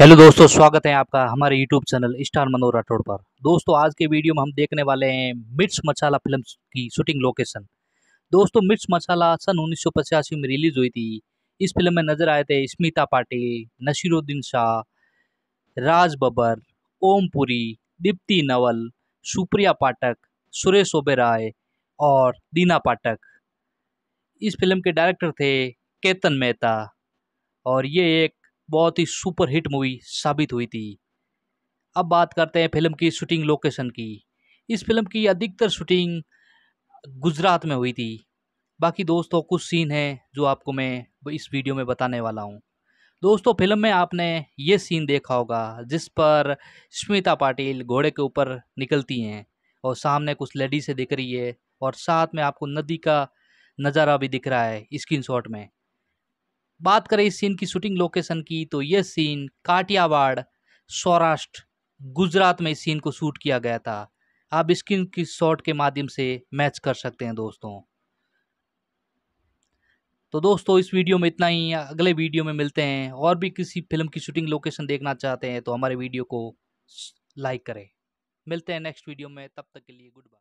hello दोस्तों स्वागत है आपका हमारे YouTube channel star Manohar Rathore पर दोस्तों आज के वीडियो में हम देखने वाले हैं मिर्च मसाला फिल्म की शूटिंग लोकेशन दोस्तों मिर्च मसाला सन उन्नीस में रिलीज हुई थी इस फिल्म में नजर आए थे स्मिता पाटिल नसीरुद्दीन शाह राज बबर ओमपुरी दीप्ति नवल सुप्रिया पाठक सुरेश ओबेराय और दीना पाठक इस फिल्म के डायरेक्टर थे केतन मेहता और ये एक बहुत ही सुपर हिट मूवी साबित हुई थी अब बात करते हैं फिल्म की शूटिंग लोकेशन की इस फिल्म की अधिकतर शूटिंग गुजरात में हुई थी बाकी दोस्तों कुछ सीन हैं जो आपको मैं इस वीडियो में बताने वाला हूँ दोस्तों फिल्म में आपने ये सीन देखा होगा जिस पर स्मिता पाटिल घोड़े के ऊपर निकलती हैं और सामने कुछ लेडीज़ें दिख रही है और साथ में आपको नदी का नज़ारा भी दिख रहा है स्क्रीन शॉट में बात करें इस सीन की शूटिंग लोकेशन की तो यह सीन काटियावाड़ सौराष्ट्र गुजरात में इस सीन को शूट किया गया था आप स्क्रीन की शॉट के माध्यम से मैच कर सकते हैं दोस्तों तो दोस्तों इस वीडियो में इतना ही अगले वीडियो में मिलते हैं और भी किसी फिल्म की शूटिंग लोकेशन देखना चाहते हैं तो हमारे वीडियो को लाइक करें मिलते हैं नेक्स्ट वीडियो में तब तक के लिए गुड बाय